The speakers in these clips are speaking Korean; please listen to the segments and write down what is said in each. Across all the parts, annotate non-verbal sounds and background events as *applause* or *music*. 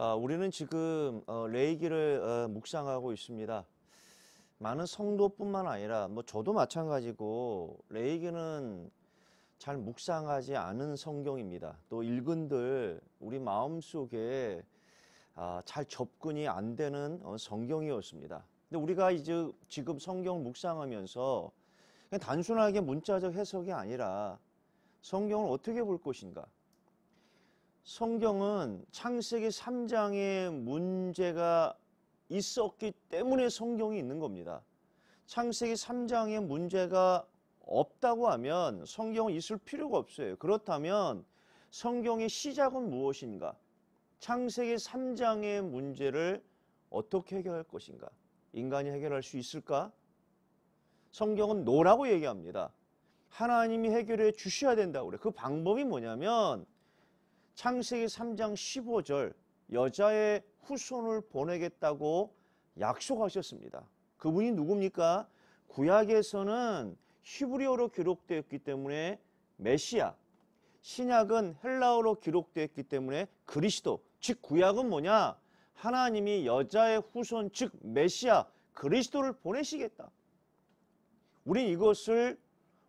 아, 우리는 지금 어, 레이기를 어, 묵상하고 있습니다. 많은 성도뿐만 아니라 뭐 저도 마찬가지고 레이기는 잘 묵상하지 않은 성경입니다. 또 읽은들 우리 마음 속에 아, 잘 접근이 안 되는 어, 성경이었습니다. 근데 우리가 이제 지금 성경 묵상하면서 단순하게 문자적 해석이 아니라 성경을 어떻게 볼 것인가? 성경은 창세기 3장에 문제가 있었기 때문에 성경이 있는 겁니다. 창세기 3장에 문제가 없다고 하면 성경은 있을 필요가 없어요. 그렇다면 성경의 시작은 무엇인가? 창세기 3장의 문제를 어떻게 해결할 것인가? 인간이 해결할 수 있을까? 성경은 노라고 얘기합니다. 하나님이 해결해 주셔야 된다고 그래그 방법이 뭐냐면 창세기 3장 15절 여자의 후손을 보내겠다고 약속하셨습니다. 그분이 누굽니까? 구약에서는 히브리어로 기록되었기 때문에 메시아, 신약은 헬라어로 기록되었기 때문에 그리스도, 즉 구약은 뭐냐? 하나님이 여자의 후손, 즉 메시아, 그리스도를 보내시겠다. 우리 이것을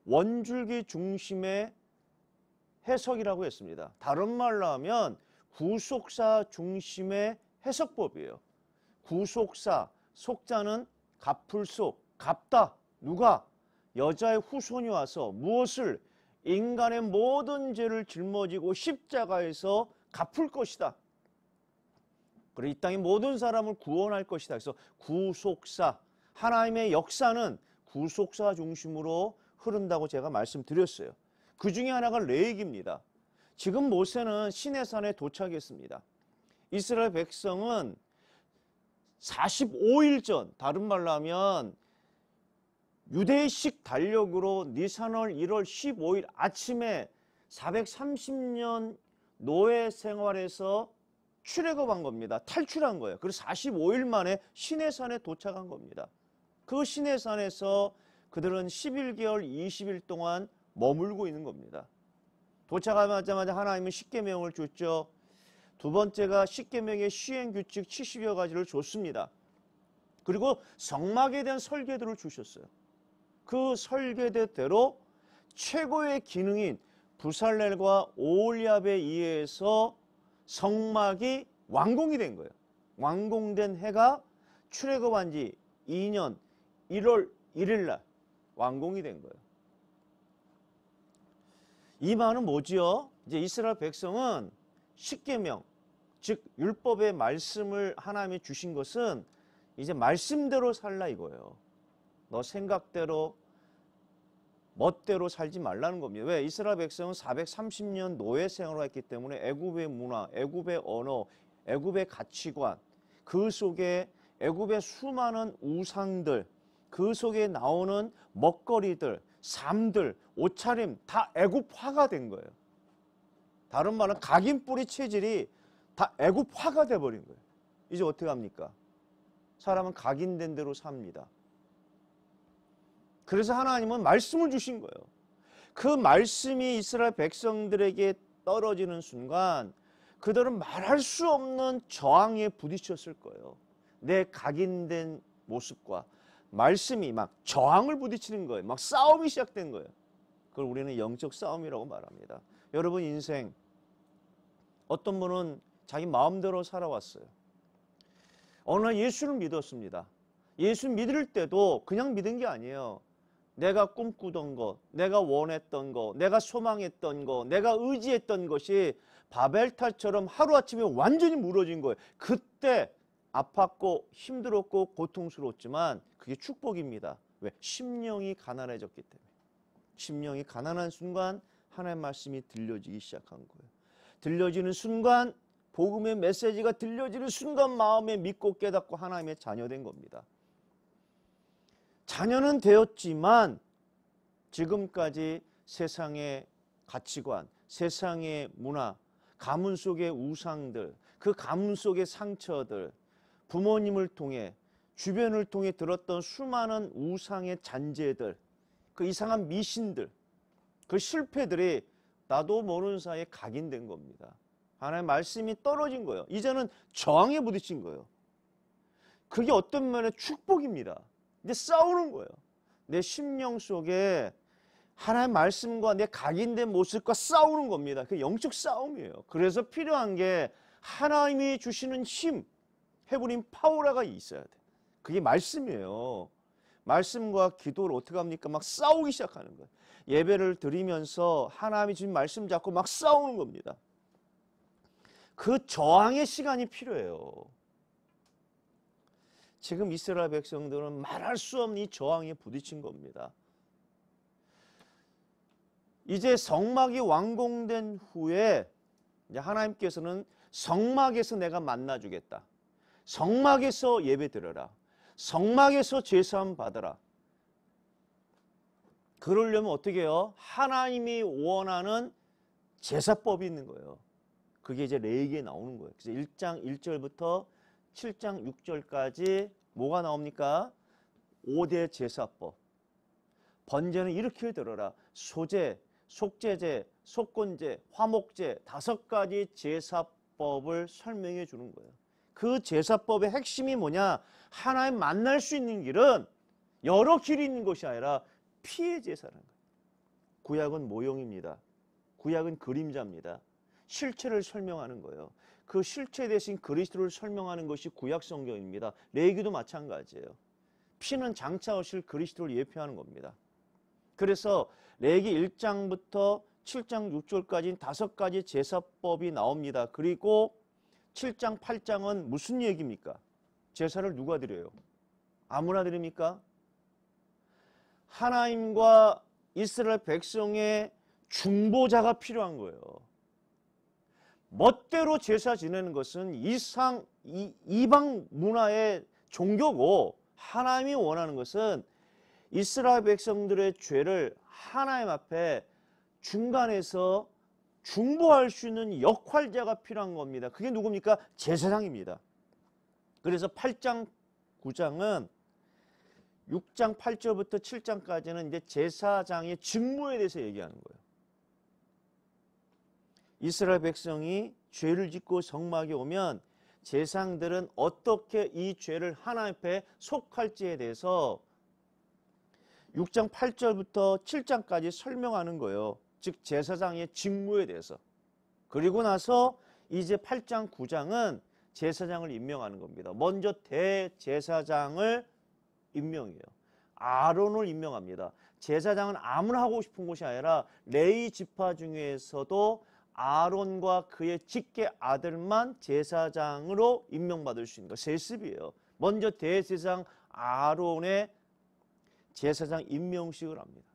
원줄기 중심의 해석이라고 했습니다. 다른 말로 하면 구속사 중심의 해석법이에요. 구속사, 속자는 갚을 속, 갚다, 누가? 여자의 후손이 와서 무엇을? 인간의 모든 죄를 짊어지고 십자가에서 갚을 것이다. 그리고 이 땅의 모든 사람을 구원할 것이다. 그래서 구속사, 하나님의 역사는 구속사 중심으로 흐른다고 제가 말씀드렸어요. 그 중에 하나가 레이기입니다. 지금 모세는 시내산에 도착했습니다. 이스라엘 백성은 45일 전 다른 말로 하면 유대식 달력으로 니산월 1월 15일 아침에 430년 노예 생활에서 출애굽한 겁니다. 탈출한 거예요. 그리고 45일 만에 시내산에 도착한 겁니다. 그 시내산에서 그들은 11개월 20일 동안 머물고 있는 겁니다. 도착하자마자 하나님은 십계명을 줬죠. 두 번째가 십계명의 시행 규칙 70여 가지를 줬습니다. 그리고 성막에 대한 설계도를 주셨어요. 그 설계대대로 최고의 기능인 부살렐과 오올리압에 의해서 성막이 완공이 된 거예요. 완공된 해가 출애굽한 지 2년 1월 1일 날 완공이 된 거예요. 이 말은 뭐지요? 이제 이스라엘 백성은 십계명, 즉 율법의 말씀을 하나님이 주신 것은 이제 말씀대로 살라 이거예요. 너 생각대로 멋대로 살지 말라는 겁니다. 왜? 이스라엘 백성은 430년 노예 생활을 했기 때문에 애굽의 문화, 애굽의 언어, 애굽의 가치관, 그 속에 애굽의 수많은 우상들, 그 속에 나오는 먹거리들, 삶들, 옷차림 다 애국화가 된 거예요. 다른 말은 각인 뿌리 체질이 다 애국화가 돼버린 거예요. 이제 어떻게 합니까? 사람은 각인된 대로 삽니다. 그래서 하나님은 말씀을 주신 거예요. 그 말씀이 이스라엘 백성들에게 떨어지는 순간 그들은 말할 수 없는 저항에 부딪혔을 거예요. 내 각인된 모습과 말씀이 막 저항을 부딪히는 거예요. 막 싸움이 시작된 거예요. 그걸 우리는 영적 싸움이라고 말합니다. 여러분 인생 어떤 분은 자기 마음대로 살아왔어요. 어느 날 예수를 믿었습니다. 예수 믿을 때도 그냥 믿은 게 아니에요. 내가 꿈꾸던 것, 내가 원했던 것, 내가 소망했던 것, 내가 의지했던 것이 바벨타처럼 하루아침에 완전히 무너진 거예요. 그때 아팠고 힘들었고 고통스러웠지만 그게 축복입니다. 왜? 심령이 가난해졌기 때문에. 심령이 가난한 순간 하나의 말씀이 들려지기 시작한 거예요. 들려지는 순간 복음의 메시지가 들려지는 순간 마음에 믿고 깨닫고 하나님의 자녀된 겁니다. 자녀는 되었지만 지금까지 세상의 가치관, 세상의 문화, 가문 속의 우상들, 그 가문 속의 상처들, 부모님을 통해 주변을 통해 들었던 수많은 우상의 잔재들, 그 이상한 미신들, 그 실패들이 나도 모르는 사이에 각인된 겁니다. 하나의 말씀이 떨어진 거예요. 이제는 저항에 부딪힌 거예요. 그게 어떤 면의 축복입니다. 이제 싸우는 거예요. 내 심령 속에 하나의 말씀과 내 각인된 모습과 싸우는 겁니다. 그 영적 싸움이에요. 그래서 필요한 게 하나님이 주시는 힘, 해부린 파워라가 있어야 돼. 그게 말씀이에요. 말씀과 기도를 어떻게 합니까? 막 싸우기 시작하는 거예요. 예배를 드리면서 하나님이 주신 말씀 잡고 막 싸우는 겁니다. 그 저항의 시간이 필요해요. 지금 이스라엘 백성들은 말할 수 없는 이 저항에 부딪힌 겁니다. 이제 성막이 완공된 후에 하나님께서는 성막에서 내가 만나주겠다. 성막에서 예배드려라. 성막에서 제사함 받아라. 그러려면 어떻게 해요? 하나님이 원하는 제사법이 있는 거예요. 그게 이제 레이기에 나오는 거예요. 그래서 1장 1절부터 7장 6절까지 뭐가 나옵니까? 5대 제사법. 번제는 이렇게 들어라. 소제, 속제제, 속건제, 화목제 다섯 가지 제사법을 설명해 주는 거예요. 그 제사법의 핵심이 뭐냐? 하나님 만날 수 있는 길은 여러 길이 있는 것이 아니라 피의 제사라는 거예요. 구약은 모형입니다. 구약은 그림자입니다. 실체를 설명하는 거예요. 그 실체 대신 그리스도를 설명하는 것이 구약 성경입니다. 레기도 마찬가지예요. 피는 장차 오실 그리스도를 예표하는 겁니다. 그래서 레기 1장부터 7장 6절까지 다섯 가지 제사법이 나옵니다. 그리고 7장, 8장은 무슨 얘기입니까? 제사를 누가 드려요? 아무나 드립니까? 하나님과 이스라엘 백성의 중보자가 필요한 거예요. 멋대로 제사 지내는 것은 이상 이, 이방 문화의 종교고 하나님이 원하는 것은 이스라엘 백성들의 죄를 하나님 앞에 중간에서 중보할 수 있는 역할자가 필요한 겁니다. 그게 누굽니까? 제사장입니다. 그래서 8장 9장은 6장 8절부터 7장까지는 이제 제사장의 직무에 대해서 얘기하는 거예요. 이스라엘 백성이 죄를 짓고 성막에 오면 제상들은 어떻게 이 죄를 하나님 앞에 속할지에 대해서 6장 8절부터 7장까지 설명하는 거예요. 즉 제사장의 직무에 대해서 그리고 나서 이제 8장 9장은 제사장을 임명하는 겁니다. 먼저 대제사장을 임명해요. 아론을 임명합니다. 제사장은 아무나 하고 싶은 것이 아니라 레이 지파 중에서도 아론과 그의 직계 아들만 제사장으로 임명받을 수 있는 거 세습이에요. 먼저 대제사장 아론의 제사장 임명식을 합니다.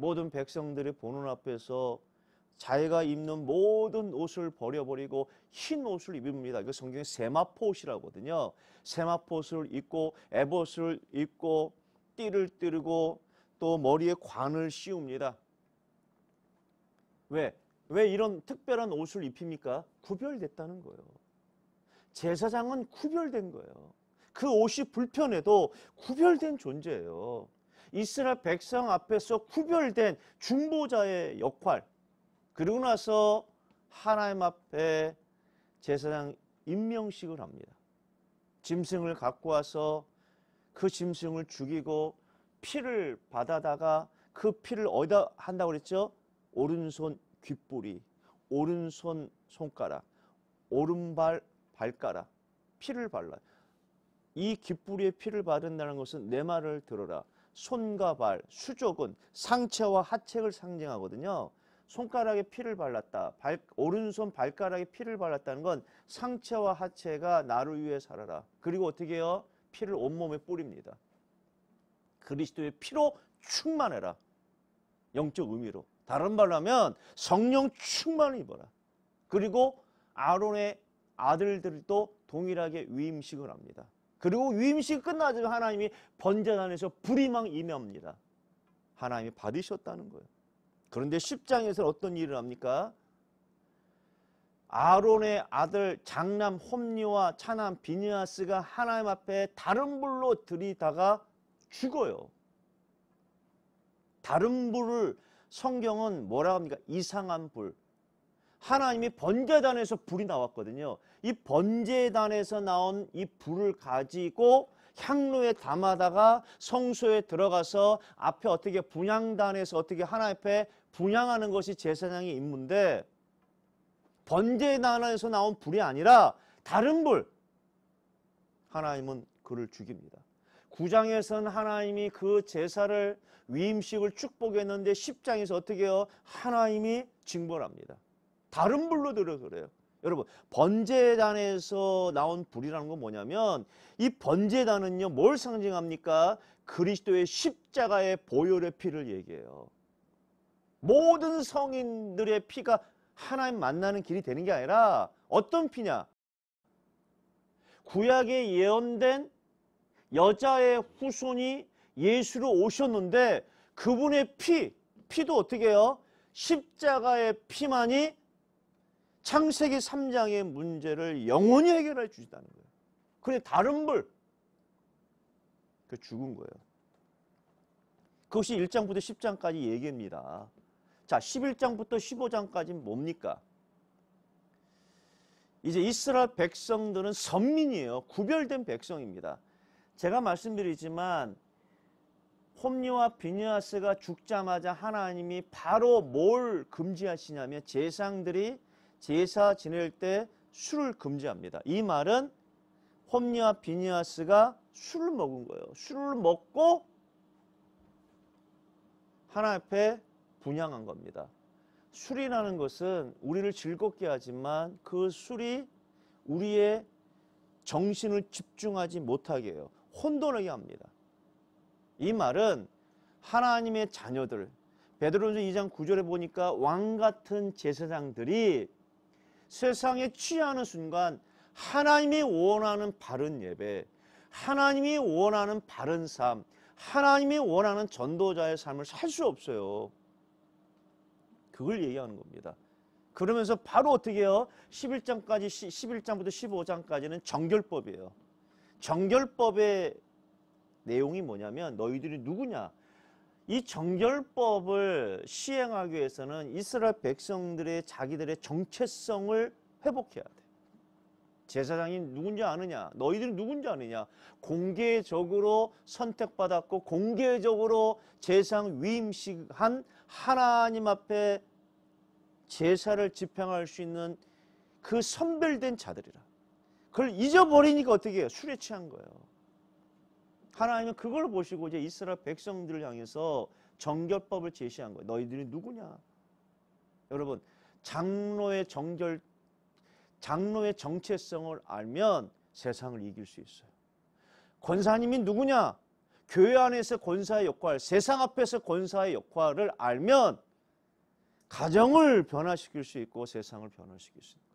모든 백성들이 보는 앞에서 자기가 입는 모든 옷을 버려버리고 흰 옷을 입습니다. 이거 성경에 세마포옷이라고 하거든요. 세마포옷을 입고 에봇을 입고 띠를 띠르고 또 머리에 관을 씌웁니다. 왜? 왜 이런 특별한 옷을 입힙니까? 구별됐다는 거예요. 제사장은 구별된 거예요. 그 옷이 불편해도 구별된 존재예요. 이스라엘 백성 앞에서 구별된 중보자의 역할 그리고 나서 하나님 앞에 제사장 임명식을 합니다. 짐승을 갖고 와서 그 짐승을 죽이고 피를 받아다가 그 피를 어디다 한다고 그랬죠? 오른손 귓뿌리, 오른손 손가락, 오른발 발가락 피를 발라요. 이귓뿌에 피를 바른다는 것은 내 말을 들어라. 손과 발, 수족은 상체와 하체를 상징하거든요. 손가락에 피를 발랐다. 발, 오른손 발가락에 피를 발랐다는 건 상체와 하체가 나를 위해 살아라. 그리고 어떻게 해요? 피를 온몸에 뿌립니다. 그리스도의 피로 충만해라. 영적 의미로. 다른 말로 하면 성령 충만을 입어라. 그리고 아론의 아들들도 동일하게 위임식을 합니다. 그리고 위임식 끝나자면 하나님이 번제단에서 불이 막 임합니다. 하나님이 받으셨다는 거예요. 그런데 10장에서는 어떤 일을 합니까? 아론의 아들 장남 홈리와 차남 비니아스가 하나님 앞에 다른 불로 들이다가 죽어요. 다른 불을 성경은 뭐라 합니까? 이상한 불. 하나님이 번제단에서 불이 나왔거든요. 이 번제단에서 나온 이 불을 가지고 향로에 담아다가 성소에 들어가서 앞에 어떻게 분향단에서 어떻게 하나님 앞에 분향하는 것이 제사장의 임무인데 번제단에서 나온 불이 아니라 다른 불 하나님은 그를 죽입니다. 구장에서는 하나님이 그 제사를 위임식을 축복했는데 십장에서 어떻게 해요? 하나님이 징벌합니다. 다른 불로 들어 그래요. 여러분 번제단에서 나온 불이라는 건 뭐냐면 이 번제단은요 뭘 상징합니까? 그리스도의 십자가의 보혈의 피를 얘기해요. 모든 성인들의 피가 하나님 만나는 길이 되는 게 아니라 어떤 피냐? 구약에 예언된 여자의 후손이 예수로 오셨는데 그분의 피, 피도 어떻게 해요? 십자가의 피만이 창세기 3장의 문제를 영원히 해결해 주시다는 거예요. 그런 다른 불, 그 죽은 거예요. 그것이 1장부터 10장까지 얘기입니다. 자, 11장부터 1 5장까지 뭡니까? 이제 이스라엘 백성들은 선민이에요. 구별된 백성입니다. 제가 말씀드리지만 홈리와 비니아스가 죽자마자 하나님이 바로 뭘 금지하시냐면 재상들이 제사 지낼 때 술을 금지합니다. 이 말은 홈리와 비니아스가 술을 먹은 거예요. 술을 먹고 하나 앞에 분양한 겁니다. 술이라는 것은 우리를 즐겁게 하지만 그 술이 우리의 정신을 집중하지 못하게 해요. 혼돈하게 합니다. 이 말은 하나님의 자녀들 베드로전서 2장 9절에 보니까 왕 같은 제사장들이 세상에 취하는 순간 하나님이 원하는 바른 예배, 하나님이 원하는 바른 삶, 하나님이 원하는 전도자의 삶을 살 수 없어요. 그걸 얘기하는 겁니다. 그러면서 바로 어떻게 해요? 11장까지 11장부터 15장까지는 정결법이에요. 정결법의 내용이 뭐냐면 너희들이 누구냐? 이 정결법을 시행하기 위해서는 이스라엘 백성들의 자기들의 정체성을 회복해야 돼. 제사장이 누군지 아느냐? 너희들이 누군지 아느냐? 공개적으로 선택받았고 공개적으로 제상 위임식한 하나님 앞에 제사를 집행할 수 있는 그 선별된 자들이라. 그걸 잊어버리니까 어떻게 해요? 술에 취한 거예요. 하나님은 그걸 보시고 이제 이스라엘 백성들을 향해서 정결법을 제시한 거예요. 너희들이 누구냐? 여러분, 장로의 정결 장로의 정체성을 알면 세상을 이길 수 있어요. 권사님이 누구냐? 교회 안에서 권사의 역할, 세상 앞에서 권사의 역할을 알면 가정을 변화시킬 수 있고 세상을 변화시킬 수 있는 거예요.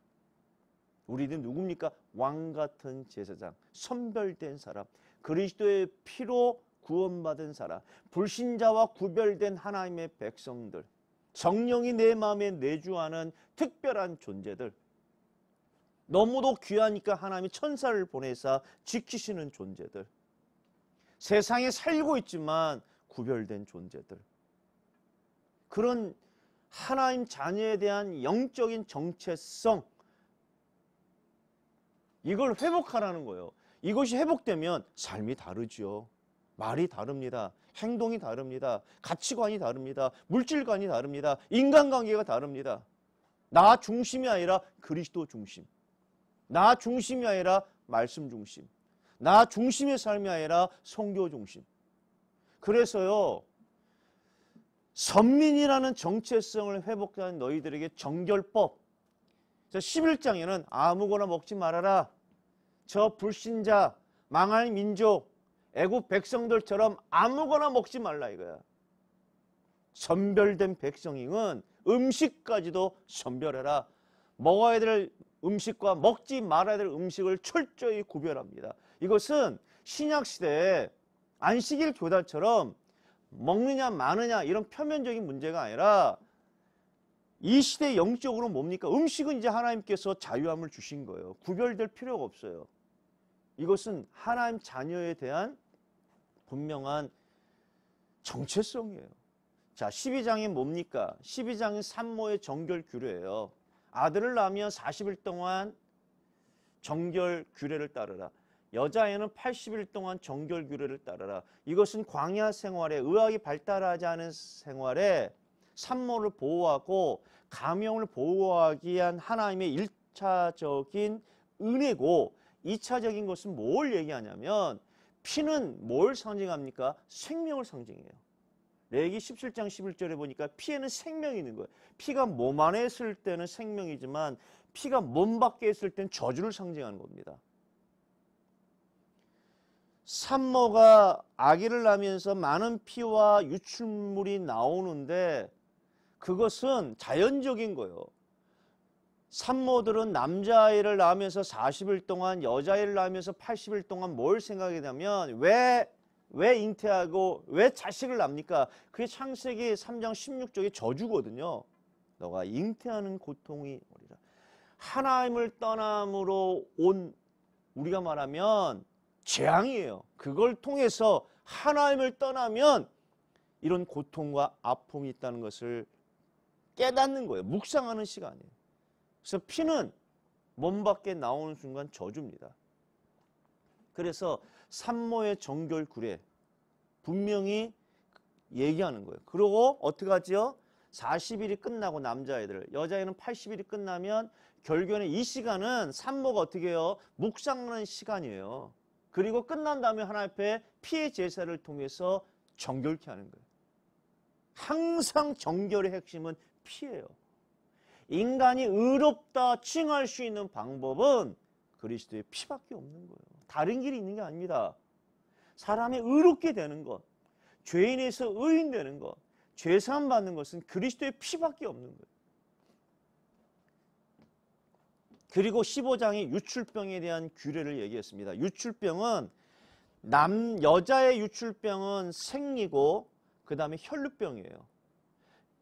우리는 누굽니까? 왕 같은 제사장, 선별된 사람, 그리스도의 피로 구원받은 사람, 불신자와 구별된 하나님의 백성들, 성령이내 마음에 내주하는 특별한 존재들, 너무도 귀하니까 하나님이 천사를 보내사 지키시는 존재들, 세상에 살고 있지만 구별된 존재들, 그런 하나님 자녀에 대한 영적인 정체성, 이걸 회복하라는 거예요. 이것이 회복되면 삶이 다르죠. 말이 다릅니다. 행동이 다릅니다. 가치관이 다릅니다. 물질관이 다릅니다. 인간관계가 다릅니다. 나 중심이 아니라 그리스도 중심. 나 중심이 아니라 말씀 중심. 나 중심의 삶이 아니라 성교 중심. 그래서요. 선민이라는 정체성을 회복한 너희들에게 정결법. 11장에는 아무거나 먹지 말아라. 저 불신자, 망할 민족, 애국 백성들처럼 아무거나 먹지 말라 이거야. 선별된 백성인은 음식까지도 선별해라. 먹어야 될 음식과 먹지 말아야 될 음식을 철저히 구별합니다. 이것은 신약시대에 안식일 교단처럼 먹느냐 마느냐 이런 표면적인 문제가 아니라 이 시대 영적으로 뭡니까? 음식은 이제 하나님께서 자유함을 주신 거예요. 구별될 필요가 없어요. 이것은 하나님 자녀에 대한 분명한 정체성이에요. 자, 12장이 뭡니까? 12장은 산모의 정결 규례예요. 아들을 낳으면 40일 동안 정결 규례를 따르라. 여자에는 80일 동안 정결 규례를 따르라. 이것은 광야 생활에 의학이 발달하지 않은 생활에 산모를 보호하고 감염을 보호하기 위한 하나님의 일차적인 은혜고 2차적인 것은 뭘 얘기하냐면 피는 뭘 상징합니까? 생명을 상징해요. 레기 17장 11절에 보니까 피에는 생명이 있는 거예요. 피가 몸 안에 있을 때는 생명이지만 피가 몸 밖에 있을 때는 저주를 상징하는 겁니다. 산모가 아기를 낳으면서 많은 피와 유출물이 나오는데 그것은 자연적인 거예요. 산모들은 남자아이를 낳으면서 40일 동안 여자아이를 낳으면서 80일 동안 뭘 생각이냐면 왜, 왜 잉태하고 왜 자식을 낳습니까? 그게 창세기 3장 1 6쪽에 저주거든요. 너가 잉태하는 고통이 오리라. 하나님을 떠남으로 온 우리가 말하면 재앙이에요. 그걸 통해서 하나님을 떠나면 이런 고통과 아픔이 있다는 것을 깨닫는 거예요. 묵상하는 시간이에요. 그래서 피는 몸 밖에 나오는 순간 저주입니다. 그래서 산모의 정결 구례 분명히 얘기하는 거예요. 그리고 어떻게 하지요? 40일이 끝나고 남자애들 여자애는 80일이 끝나면 결국에이 시간은 산모가 어떻게 해요? 묵상하는 시간이에요. 그리고 끝난 다음에 하나님 앞에 피해 제사를 통해서 정결케 하는 거예요. 항상 정결의 핵심은 피예요. 인간이 의롭다 칭할 수 있는 방법은 그리스도의 피밖에 없는 거예요. 다른 길이 있는 게 아닙니다. 사람이 의롭게 되는 것, 죄인에서 의인 되는 것, 죄사함 받는 것은 그리스도의 피밖에 없는 거예요. 그리고 15장이 유출병에 대한 규례를 얘기했습니다. 유출병은 남 여자의 유출병은 생리고 그다음에 혈루병이에요.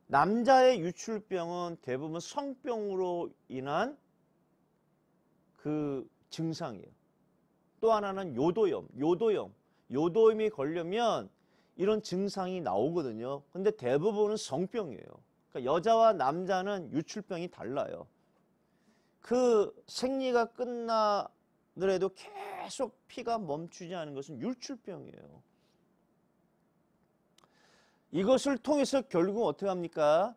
남자의 유출병은 대부분 성병으로 인한 그 증상이에요. 또 하나는 요도염, 요도염. 요도염이 걸려면 이런 증상이 나오거든요. 근데 대부분은 성병이에요. 그러니까 여자와 남자는 유출병이 달라요. 그 생리가 끝나더라도 계속 피가 멈추지 않은 것은 율출병이에요. 이것을 통해서 결국 어떻게 합니까?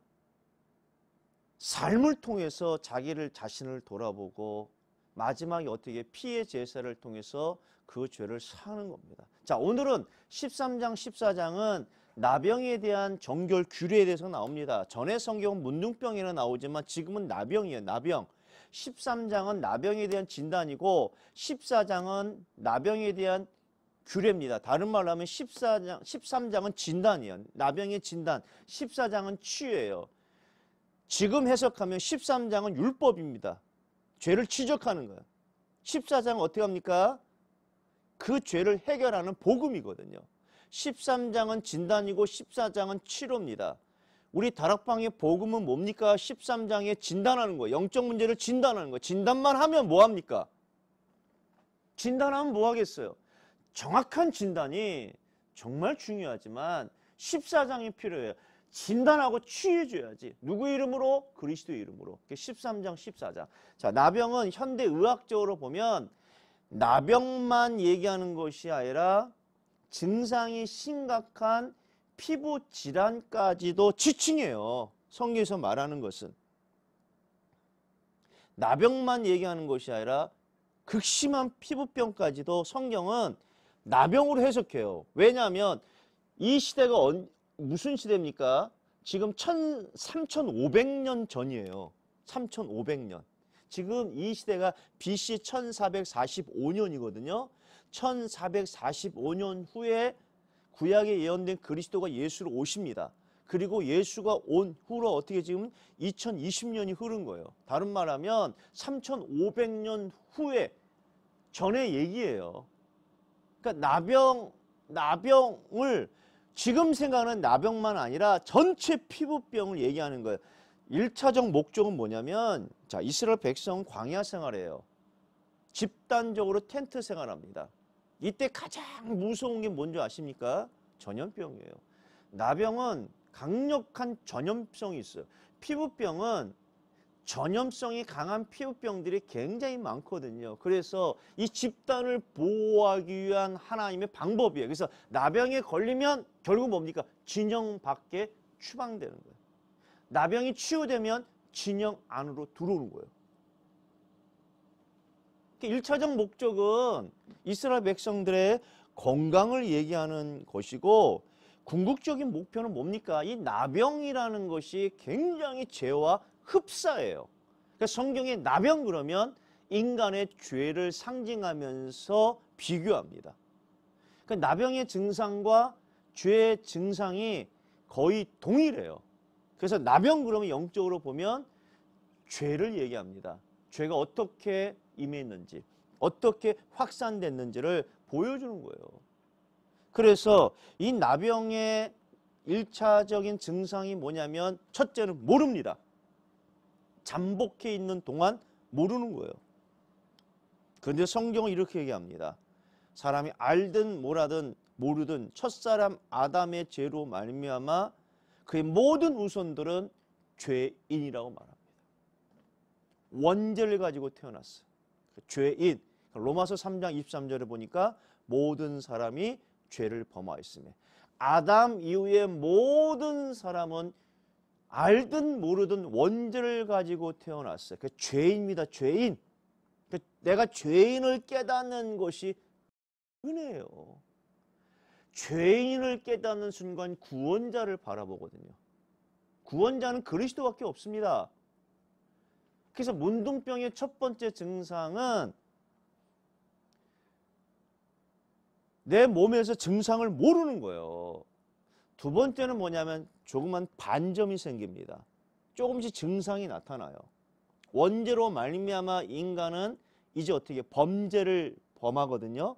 삶을 통해서 자기를 자신을 돌아보고 마지막에 어떻게 피의 제사를 통해서 그 죄를 사는 겁니다. 자, 오늘은 13장 14장은 나병에 대한 정결 규례에 대해서 나옵니다. 전에 성경은 문둥병에는 나오지만 지금은 나병이에요. 나병. 13장은 나병에 대한 진단이고 14장은 나병에 대한 규례입니다. 다른 말로 하면 14장, 13장은 진단이에요. 나병의 진단, 14장은 치유예요. 지금 해석하면 13장은 율법입니다. 죄를 지적하는 거예요. 14장은 어떻게 합니까? 그 죄를 해결하는 복음이거든요. 13장은 진단이고 14장은 치료입니다. 우리 다락방의 복음은 뭡니까? 13장에 진단하는 거예요. 영적 문제를 진단하는 거예요. 진단만 하면 뭐 합니까? 진단하면 뭐 하겠어요? 정확한 진단이 정말 중요하지만 14장이 필요해요. 진단하고 취해줘야지 누구 이름으로? 그리스도 이름으로. 13장, 14장. 자, 나병은 현대 의학적으로 보면 나병만 얘기하는 것이 아니라 증상이 심각한 피부 질환까지도 지칭해요. 성경에서 말하는 것은. 나병만 얘기하는 것이 아니라 극심한 피부병까지도 성경은 나병으로 해석해요. 왜냐하면 이 시대가 언, 무슨 시대입니까? 지금 천, 3,500년 전이에요. 3,500년. 지금 이 시대가 BC 1445년이거든요. 1445년 후에 구약에 예언된 그리스도가 예수로 오십니다. 그리고 예수가 온 후로 어떻게 지금 2020년이 흐른 거예요. 다른 말하면 3,500년 후에 전에 얘기예요. 그러니까 나병, 나병을 지금 생각하는 나병만 아니라 전체 피부병을 얘기하는 거예요. 1차적 목적은 뭐냐면 자 이스라엘 백성 광야 생활이에요. 집단적으로 텐트 생활합니다. 이때 가장 무서운 게 뭔지 아십니까? 전염병이에요. 나병은 강력한 전염성이 있어요. 피부병은 전염성이 강한 피부병들이 굉장히 많거든요. 그래서 이 집단을 보호하기 위한 하나님의 방법이에요. 그래서 나병에 걸리면 결국 뭡니까? 진영 밖에 추방되는 거예요. 나병이 치유되면 진영 안으로 들어오는 거예요. 그러니까 일차적 목적은 이스라엘 백성들의 건강을 얘기하는 것이고 궁극적인 목표는 뭡니까? 이 나병이라는 것이 굉장히 죄와 흡사해요. 그러니까 성경의 나병 그러면 인간의 죄를 상징하면서 비교합니다. 그러니까 나병의 증상과 죄의 증상이 거의 동일해요. 그래서 나병 그러면 영적으로 보면 죄를 얘기합니다. 죄가 어떻게 임했는지, 어떻게 확산됐는지를 보여주는 거예요. 그래서 이 나병의 일차적인 증상이 뭐냐면 첫째는 모릅니다. 잠복해 있는 동안 모르는 거예요. 그런데 성경은 이렇게 얘기합니다. 사람이 알든 몰라든 모르든 첫사람 아담의 죄로 말미암아 그의 모든 우선들은 죄인이라고 말합니다. 원죄를 가지고 태어났어요. 그 죄인. 그러니까 로마서 3장 23절에 보니까 모든 사람이 죄를 범하였음에 아담 이후의 모든 사람은 알든 모르든 원죄를 가지고 태어났어요. 그 죄입니다. 죄인. 그 내가 죄인을 깨닫는 것이 은혜예요. 죄인을 깨닫는 순간 구원자를 바라보거든요. 구원자는 그리스도밖에 없습니다. 그래서 문둥병의 첫 번째 증상은 내 몸에서 증상을 모르는 거예요. 두 번째는 뭐냐면 조그만 반점이 생깁니다. 조금씩 증상이 나타나요. 원죄로 말미암아 인간은 이제 어떻게 범죄를 범하거든요.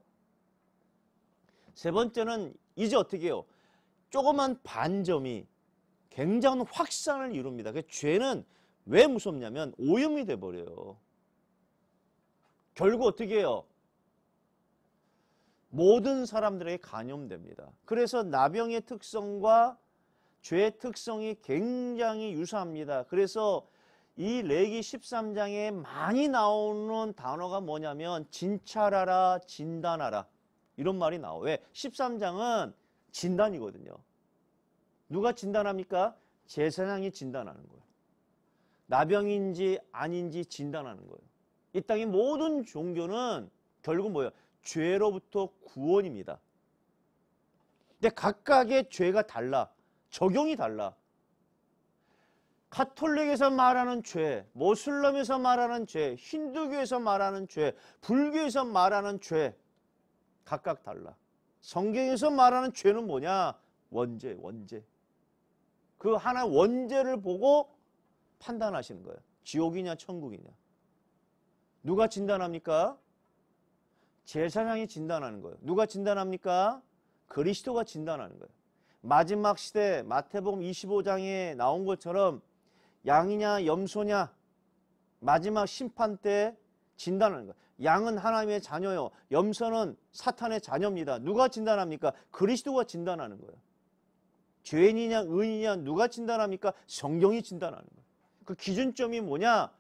세 번째는 이제 어떻게 해요? 조그만 반점이 굉장한 확산을 이룹니다. 그 죄는 왜 무섭냐면 오염이 돼버려요. 결국 어떻게 해요? 모든 사람들에게 감염됩니다. 그래서 나병의 특성과 죄의 특성이 굉장히 유사합니다. 그래서 이 레기 13장에 많이 나오는 단어가 뭐냐면 진찰하라, 진단하라 이런 말이 나와요. 왜? 13장은 진단이거든요. 누가 진단합니까? 제사장이 진단하는 거예요. 나병인지 아닌지 진단하는 거예요. 이 땅의 모든 종교는 결국 뭐예요? 죄로부터 구원입니다. 근데 각각의 죄가 달라. 적용이 달라. 카톨릭에서 말하는 죄, 모슬람에서 말하는 죄, 힌두교에서 말하는 죄, 불교에서 말하는 죄 각각 달라. 성경에서 말하는 죄는 뭐냐? 원죄, 원죄. 그 하나 원죄를 보고 판단하시는 거예요. 지옥이냐 천국이냐. 누가 진단합니까? 제사장이 진단하는 거예요. 누가 진단합니까? 그리스도가 진단하는 거예요. 마지막 시대 마태복음 25장에 나온 것처럼 양이냐 염소냐 마지막 심판 때 진단하는 거예요. 양은 하나님의 자녀요. 염소는 사탄의 자녀입니다. 누가 진단합니까? 그리스도가 진단하는 거예요. 죄인이냐 의인이냐 누가 진단합니까? 성경이 진단하는 거예요. 그 기준점이 뭐냐?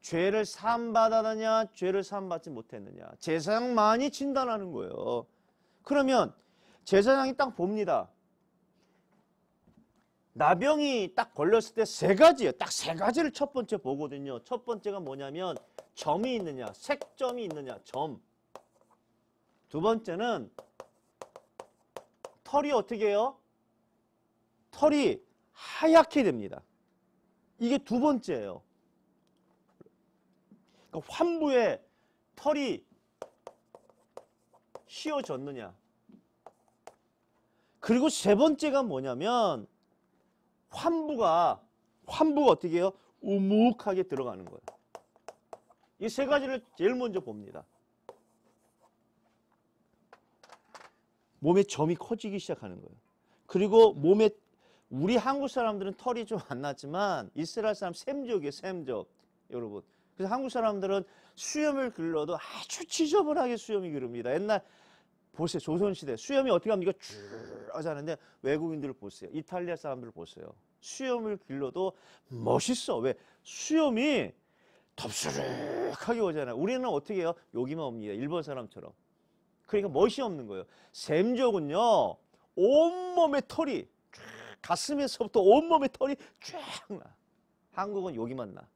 죄를 삼받았느냐 죄를 삼받지 못했느냐 제사장만이 진단하는 거예요 그러면 제사장이 딱 봅니다 나병이 딱 걸렸을 때 세 가지예요 딱 세 가지를 첫 번째 보거든요 첫 번째가 뭐냐면 점이 있느냐 색점이 있느냐 점두 번째는 털이 어떻게 해요? 털이 하얗게 됩니다 이게 두 번째예요 그러니까 환부에 털이 씌어졌느냐. 그리고 세 번째가 뭐냐면 환부가 환부가 어떻게 해요? 우묵하게 들어가는 거예요. 이 세 가지를 제일 먼저 봅니다. 몸에 점이 커지기 시작하는 거예요. 그리고 몸에 우리 한국 사람들은 털이 좀안 나지만 이스라엘 사람 샘족이에요. 샘족. 여러분 그래서 한국 사람들은 수염을 길러도 아주 지저분하게 수염이 기릅니다. 옛날 보세요. 조선시대. 수염이 어떻게 합니까? 쭉 하자는데 외국인들 보세요. 이탈리아 사람들 보세요. 수염을 길러도 멋있어. 왜? 수염이 덥수룩하게 오잖아요. 우리는 어떻게 해요? 여기만 옵니다. 일본 사람처럼. 그러니까 멋이 없는 거예요. 샘족은요. 온몸에 털이 쭉 가슴에서부터 온몸에 털이 쫙 나. 한국은 여기만 나.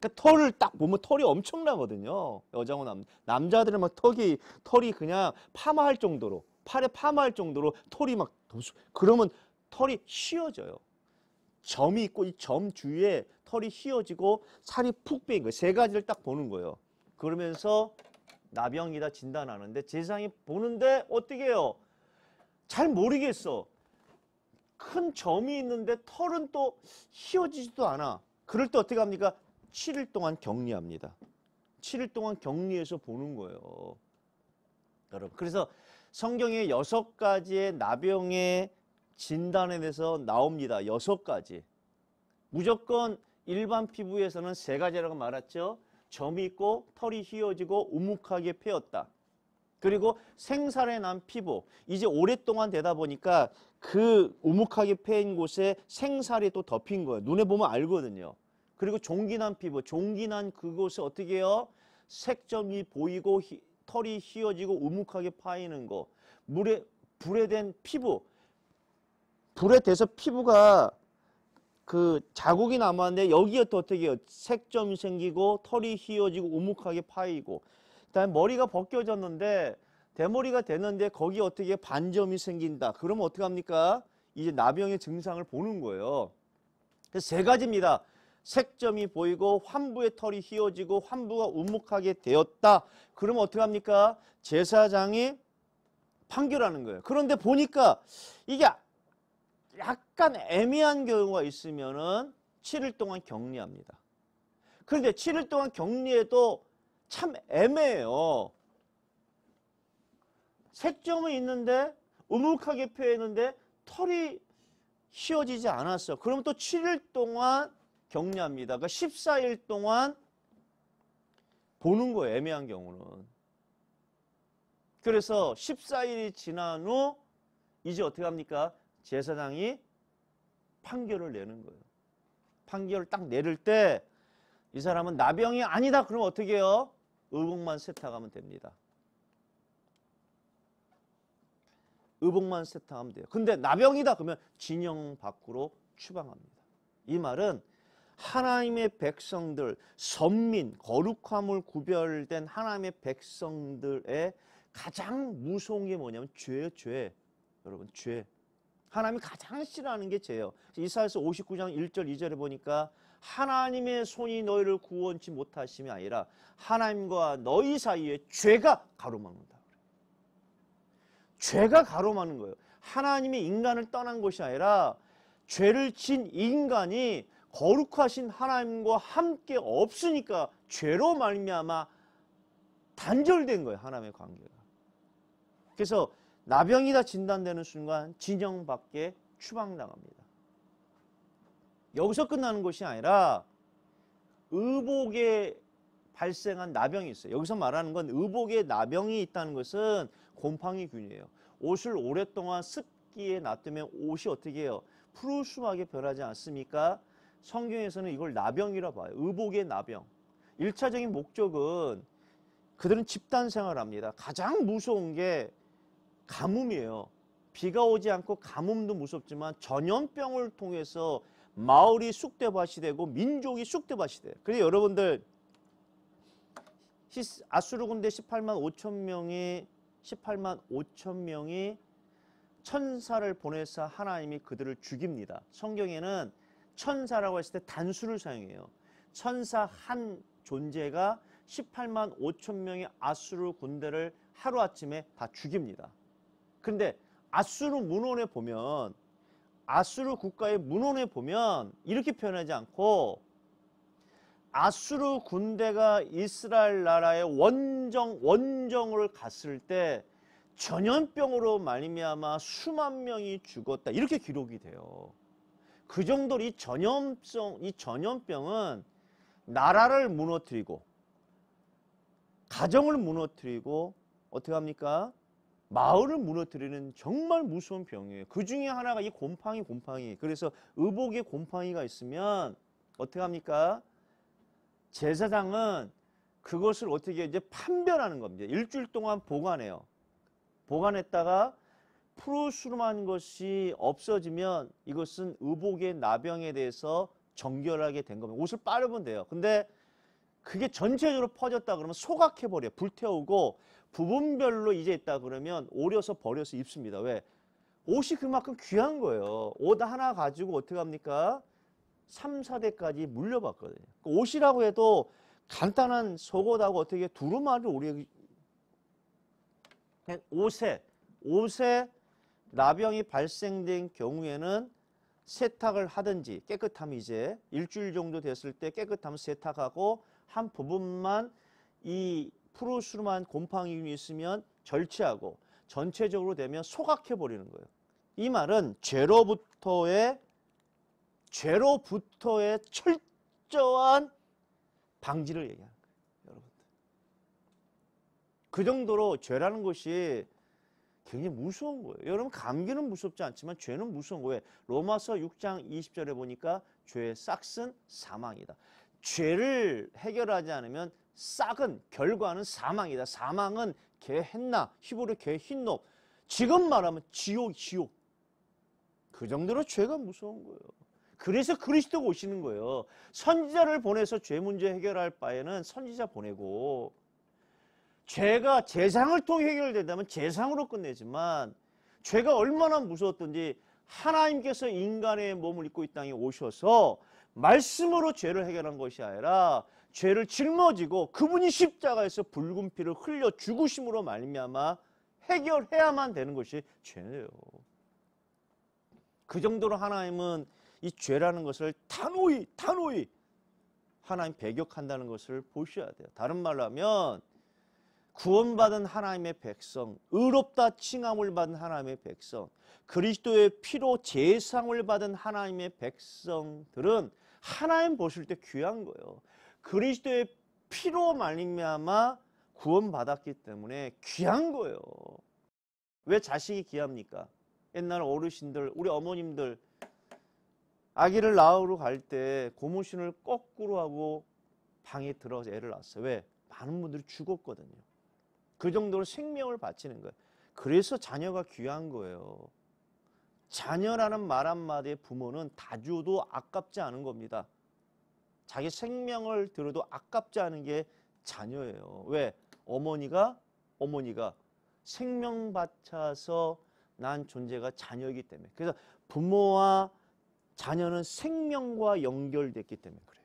그러니까 털을 딱 보면 털이 엄청나거든요. 여자고 남, 남자들은 막 턱이, 털이 그냥 파마할 정도로, 팔에 파마할 정도로 털이 막, 도수, 그러면 털이 휘어져요. 점이 있고 이 점 주위에 털이 휘어지고 살이 푹 빼인 거예요. 세 가지를 딱 보는 거예요. 그러면서 나병이다 진단하는데 재상이 보는데 어떻게 해요? 잘 모르겠어. 큰 점이 있는데 털은 또 휘어지지도 않아. 그럴 때 어떻게 합니까? 7일 동안 격리합니다. 7일 동안 격리해서 보는 거예요. 여러분. 그래서 성경에 여섯 가지의 나병의 진단에 대해서 나옵니다. 여섯 가지. 무조건 일반 피부에서는 세 가지라고 말았죠 점이 있고 털이 휘어지고 우묵하게 패였다. 그리고 생살에 난 피부. 이제 오랫동안 되다 보니까 그 우묵하게 패인 곳에 생살이 또 덮인 거예요. 눈에 보면 알거든요. 그리고 종기난 피부, 종기난 그곳에 어떻게 해요? 색점이 보이고 히, 털이 휘어지고 우묵하게 파이는 거. 물에 불에 된 피부. 불에 대서 피부가 그 자국이 남았는데 여기에 또 어떻게 해요? 색점이 생기고 털이 휘어지고 우묵하게 파이고 그다음에 머리가 벗겨졌는데 대머리가 되는데 거기 어떻게 반점이 생긴다. 그러면 어떻게 합니까? 이제 나병의 증상을 보는 거예요. 그래서 세 가지입니다. 색점이 보이고 환부의 털이 휘어지고 환부가 운묵하게 되었다. 그러면 어떻게 합니까? 제사장이 판결하는 거예요. 그런데 보니까 이게 약간 애매한 경우가 있으면은 7일 동안 격리합니다. 그런데 7일 동안 격리해도 참 애매해요. 색점은 있는데 우묵하게 표했는데 털이 휘어지지 않았어. 그럼 또 7일 동안 격려합니다 그러니까 14일 동안 보는 거예요. 애매한 경우는. 그래서 14일이 지난 후 이제 어떻게 합니까? 제사장이 판결을 내는 거예요. 판결을 딱 내릴 때 이 사람은 나병이 아니다. 그럼 어떻게 해요? 의복만 세탁하면 됩니다. 의복만 세탁하면 돼요. 근데 나병이다 그러면 진영 밖으로 추방합니다. 이 말은 하나님의 백성들, 선민, 거룩함을 구별된 하나님의 백성들의 가장 무서운 게 뭐냐면 죄예요, 죄. 여러분, 죄. 하나님이 가장 싫어하는 게 죄예요. 이사에서 59장 1절 2절에 보니까 하나님의 손이 너희를 구원치 못하심이 아니라 하나님과 너희 사이에 죄가 가로막는다. 죄가 가로막는 거예요. 하나님이 인간을 떠난 것이 아니라 죄를 친 인간이 거룩하신 하나님과 함께 없으니까 죄로 말미암아 단절된 거예요. 하나님의 관계가. 그래서 나병이다 진단되는 순간 진영 밖에 추방당합니다. 여기서 끝나는 것이 아니라 의복에 발생한 나병이 있어요. 여기서 말하는 건 의복에 나병이 있다는 것은 곰팡이균이에요. 옷을 오랫동안 습기에 놔두면 옷이 어떻게 해요? 푸르스하게 변하지 않습니까? 성경에서는 이걸 나병이라 봐요. 의복의 나병. 1차적인 목적은 그들은 집단 생활합니다. 을 가장 무서운 게 가뭄이에요. 비가 오지 않고 가뭄도 무섭지만 전염병을 통해서 마을이 쑥대밭이 되고 민족이 쑥대밭이 돼요. 그래서 여러분들 아수르 군대 18만 5천 명이 18만 5천 명이 천사를 보내서 하나님이 그들을 죽입니다. 성경에는 천사라고 했을 때 단수를 사용해요. 천사 한 존재가 18만 5천 명의 아수르 군대를 하루아침에 다 죽입니다. 그런데 아수르 문헌에 보면 아수르 국가의 문헌에 보면 이렇게 표현하지 않고 아수르 군대가 이스라엘 나라의 원정 원정을 갔을 때 전염병으로 말미암아 수만 명이 죽었다 이렇게 기록이 돼요. 그 정도로 이 전염성, 이 전염병은 나라를 무너뜨리고 가정을 무너뜨리고 어떻게 합니까? 마을을 무너뜨리는 정말 무서운 병이에요. 그 중에 하나가 이 곰팡이, 곰팡이. 그래서 의복에 곰팡이가 있으면 어떻게 합니까? 제사장은 그것을 어떻게 이제 판별하는 겁니다. 일주일 동안 보관해요. 보관했다가 프루슈름한 것이 없어지면 이것은 의복의 나병에 대해서 정결하게 된 겁니다. 옷을 빠르면 돼요. 근데 그게 전체적으로 퍼졌다 그러면 소각해버려요. 불태우고 부분별로 이제 있다 그러면 오려서 버려서 입습니다. 왜? 옷이 그만큼 귀한 거예요. 옷 하나 가지고 어떻게 합니까? 3, 4대까지 물려봤거든요. 그러니까 옷이라고 해도 간단한 속옷하고 어떻게 두루마리를 우리 옷에 옷에 나병이 발생된 경우에는 세탁을 하든지 깨끗함이 이제 일주일 정도 됐을 때 깨끗함 세탁하고 한 부분만 이프르스름한 곰팡이 있으면 절취하고 전체적으로 되면 소각해버리는 거예요. 이 말은 죄로부터의 죄로부터의 철저한 방지를 얘기하는 거예요. 여러분들. 그 정도로 죄라는 것이 굉장히 무서운 거예요. 여러분 감기는 무섭지 않지만 죄는 무서운 거예요. 로마서 6장 20절에 보니까 죄의 싹은 사망이다. 죄를 해결하지 않으면 싹은 결과는 사망이다. 사망은 개했나 히브리 개흰노 지금 말하면 지옥 지옥. 그 정도로 죄가 무서운 거예요. 그래서 그리스도가 오시는 거예요. 선지자를 보내서 죄 문제 해결할 바에는 선지자 보내고 죄가 재상을 통해 해결된다면 재상으로 끝내지만 죄가 얼마나 무서웠던지 하나님께서 인간의 몸을 입고 이 땅에 오셔서 말씀으로 죄를 해결한 것이 아니라 죄를 짊어지고 그분이 십자가에서 붉은 피를 흘려 죽으심으로 말미암아 해결해야만 되는 것이 죄예요. 그 정도로 하나님은 이 죄라는 것을 단호히 단호히 하나님 배격한다는 것을 보셔야 돼요. 다른 말로 하면 구원받은 하나님의 백성, 의롭다 칭함을 받은 하나님의 백성, 그리스도의 피로 재상을 받은 하나님의 백성들은 하나님 보실 때 귀한 거예요. 그리스도의 피로 말미암아 구원받았기 때문에 귀한 거예요. 왜 자식이 귀합니까? 옛날 어르신들, 우리 어머님들 아기를 낳으러 갈 때 고무신을 거꾸로 하고 방에 들어서 애를 낳았어요. 왜? 많은 분들이 죽었거든요. 그 정도로 생명을 바치는 거예요. 그래서 자녀가 귀한 거예요. 자녀라는 말 한마디에 부모는 다 줘도 아깝지 않은 겁니다. 자기 생명을 들어도 아깝지 않은 게 자녀예요. 왜? 어머니가 어머니가 생명 바쳐서 난 존재가 자녀이기 때문에. 그래서 부모와 자녀는 생명과 연결됐기 때문에 그래요.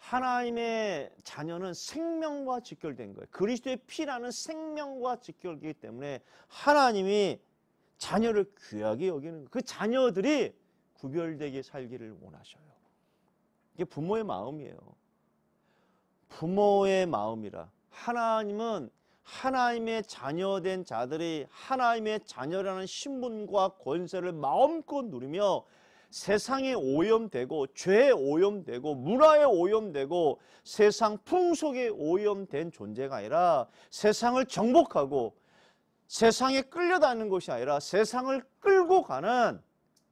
하나님의 자녀는 생명과 직결된 거예요. 그리스도의 피라는 생명과 직결되기 때문에 하나님이 자녀를 귀하게 여기는 그 자녀들이 구별되게 살기를 원하셔요. 이게 부모의 마음이에요. 부모의 마음이라 하나님은 하나님의 자녀된 자들이 하나님의 자녀라는 신분과 권세를 마음껏 누리며 세상에 오염되고 죄에 오염되고 문화에 오염되고 세상 풍속에 오염된 존재가 아니라 세상을 정복하고 세상에 끌려다니는 것이 아니라 세상을 끌고 가는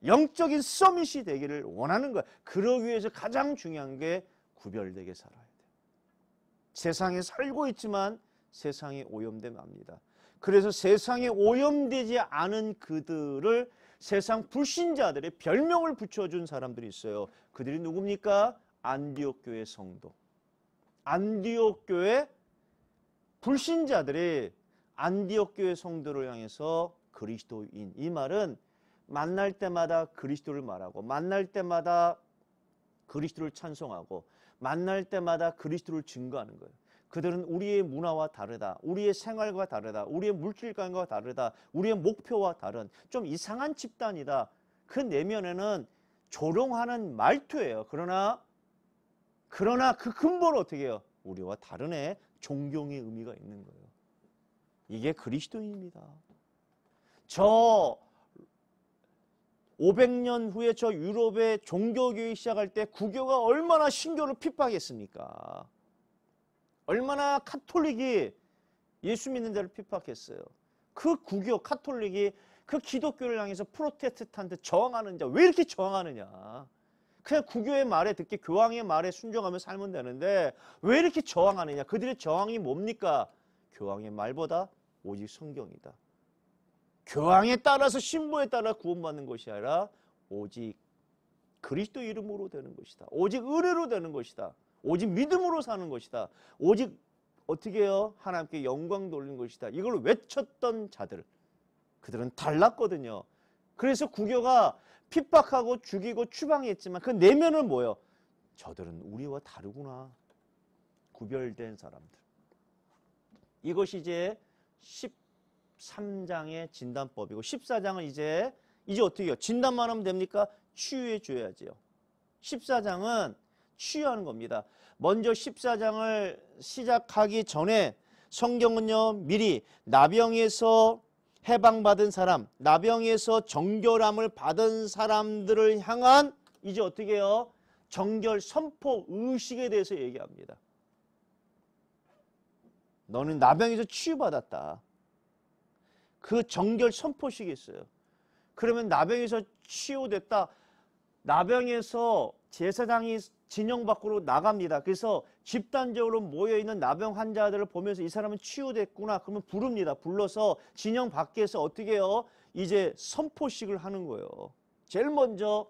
영적인 서밋이 되기를 원하는 거예요 그러기 위해서 가장 중요한 게 구별되게 살아야 돼. 요 세상에 살고 있지만 세상에 오염되면 압니다. 그래서 세상에 오염되지 않은 그들을 세상 불신자들의 별명을 붙여준 사람들이 있어요. 그들이 누굽니까? 안디옥 교회 성도. 안디옥 교회 불신자들이 안디옥 교회 성도를 향해서 그리스도인 이 말은 만날 때마다 그리스도를 말하고 만날 때마다 그리스도를 찬송하고 만날 때마다 그리스도를 증거하는 거예요. 그들은 우리의 문화와 다르다. 우리의 생활과 다르다. 우리의 물질관과 다르다. 우리의 목표와 다른 좀 이상한 집단이다. 그 내면에는 조롱하는 말투예요. 그러나 그러나 그 근본은 어떻게 해요? 우리와 다른 애 존경의 의미가 있는 거예요. 이게 그리스도인입니다. 저 500년 후에 저 유럽의 종교교육 시작할 때 구교가 얼마나 신교를 핍박했습니까? 얼마나 카톨릭이 예수 믿는 자를 핍박했어요. 그 구교 카톨릭이 그 기독교를 향해서 프로테스탄트 저항하는 자 왜 이렇게 저항하느냐. 그냥 구교의 말에 듣기 교황의 말에 순종하며 살면 되는데 왜 이렇게 저항하느냐. 그들의 저항이 뭡니까? 교황의 말보다 오직 성경이다. 교황에 따라서 신부에 따라 구원받는 것이 아니라 오직 그리스도 이름으로 되는 것이다. 오직 은혜로 되는 것이다. 오직 믿음으로 사는 것이다. 오직 어떻게 해요? 하나님께 영광 돌린 것이다. 이걸 외쳤던 자들 그들은 달랐거든요. 그래서 구교가 핍박하고 죽이고 추방했지만 그 내면은 뭐예요? 저들은 우리와 다르구나. 구별된 사람들. 이것이 이제 13장의 진단법이고 14장은 이제 이제 어떻게 해요? 진단만 하면 됩니까? 치유해 줘야지요. 14장은 취하는 겁니다. 먼저 14장을 시작하기 전에 성경은요 미리 나병에서 해방받은 사람, 나병에서 정결함을 받은 사람들을 향한 이제 어떻게 해요? 정결 선포 의식에 대해서 얘기합니다. 너는 나병에서 치유받았다. 그 정결 선포식이 있어요. 그러면 나병에서 치유됐다. 나병에서 제사장이 진영 밖으로 나갑니다. 그래서 집단적으로 모여있는 나병 환자들을 보면서 이 사람은 치유됐구나. 그러면 부릅니다. 불러서 진영 밖에서 어떻게 해요? 이제 선포식을 하는 거예요. 제일 먼저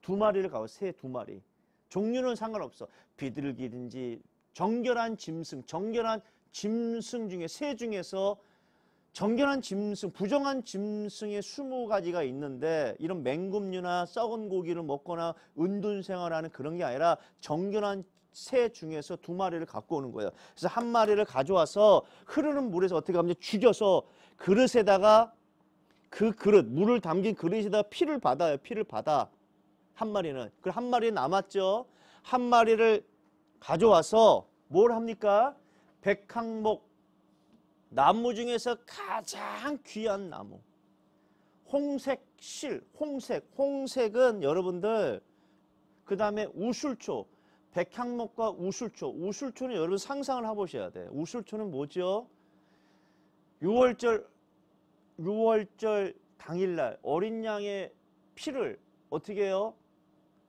두 마리를 가고 새두 마리. 종류는 상관없어. 비둘기든지 정결한 짐승, 정결한 짐승 중에 새 중에서 정결한 짐승, 부정한 짐승의 스무 가지가 있는데 이런 맹금류나 썩은 고기를 먹거나 은둔 생활하는 그런 게 아니라 정결한 새 중에서 두 마리를 갖고 오는 거예요. 그래서 한 마리를 가져와서 흐르는 물에서 어떻게 하면 죽여서 그릇에다가 그 그릇, 물을 담긴 그릇에다 가 피를 받아요. 피를 받아. 한 마리는. 그 한 마리 남았죠. 한 마리를 가져와서 뭘 합니까? 백항목 나무 중에서 가장 귀한 나무. 홍색 실, 홍색. 홍색은 여러분들 그 다음에 우술초. 백향목과 우술초. 우술초는 여러분 상상을 해보셔야 돼요. 우술초는 뭐죠? 6월절, 6월절 당일날 어린 양의 피를 어떻게 해요?